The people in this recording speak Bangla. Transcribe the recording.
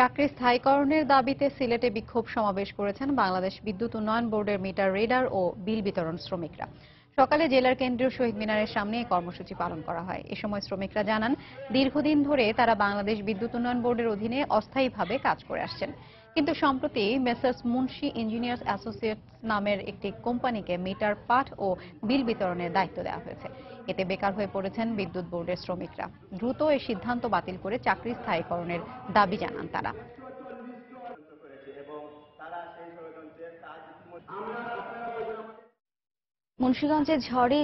চাকরি স্থায়ীকরণের দাবিতে সিলেটে বিক্ষোভ সমাবেশ করেছেন বাংলাদেশ বিদ্যুৎ উন্নয়ন বোর্ডের মিটার রিডার ও বিল বিতরণ শ্রমিকরা সকালে জেলার কেন্দ্রীয় শহীদ মিনারের সামনে এই কর্মসূচি পালন করা হয় এ সময় শ্রমিকরা জানান দীর্ঘদিন ধরে তারা বাংলাদেশ বিদ্যুৎ উন্নয়ন বোর্ডের অধীনে অস্থায়ীভাবে কাজ করে আসছেন কিন্তু সম্প্রতি মেসার্স মুন্সি ইঞ্জিনিয়ার্স অ্যাসোসিয়েটস নামের একটি কোম্পানিকে মিটার পাঠ ও বিল বিতরণের দায়িত্ব দেওয়া হয়েছে এতে বেকার হয়ে পড়েছেন বিদ্যুৎ বোর্ডের শ্রমিকরা দ্রুত এই সিদ্ধান্ত বাতিল করে চাকরি স্থায়ীকরণের দাবি জানান তারা আমরা মুন্সীগঞ্জে ঝড়ে